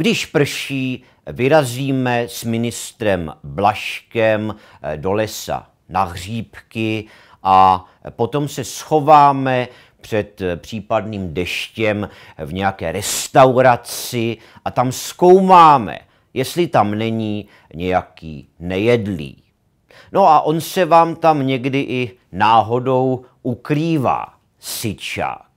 Když prší, vyrazíme s ministrem Blaškem eh, do lesa na hříbky a potom se schováme před eh, případným deštěm v nějaké restauraci a tam zkoumáme, jestli tam není nějaký nejedlý. No a on se vám tam někdy i náhodou ukrývá, syčák.